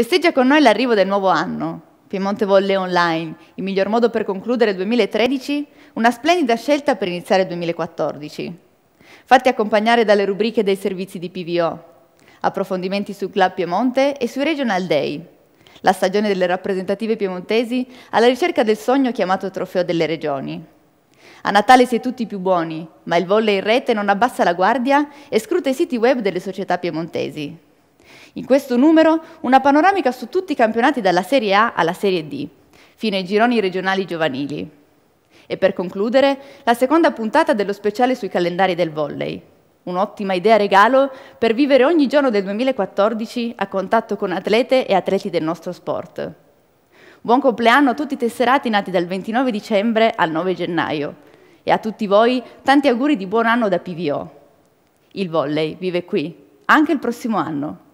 Festeggia con noi l'arrivo del nuovo anno. Piemonte Volle Online, il miglior modo per concludere 2013, una splendida scelta per iniziare 2014. Fatti accompagnare dalle rubriche dei servizi di PVO, approfondimenti su Club Piemonte e sui Regional Day, la stagione delle rappresentative piemontesi alla ricerca del sogno chiamato Trofeo delle Regioni. A Natale si è tutti più buoni, ma il volle in rete non abbassa la guardia e scruta i siti web delle società piemontesi. In questo numero una panoramica su tutti i campionati dalla Serie A alla Serie D, fino ai gironi regionali giovanili. E per concludere, la seconda puntata dello speciale sui calendari del volley. Un'ottima idea regalo per vivere ogni giorno del 2014 a contatto con atlete e atleti del nostro sport. Buon compleanno a tutti i tesserati nati dal 29 dicembre al 9 gennaio e a tutti voi tanti auguri di buon anno da PVO. Il volley vive qui, anche il prossimo anno.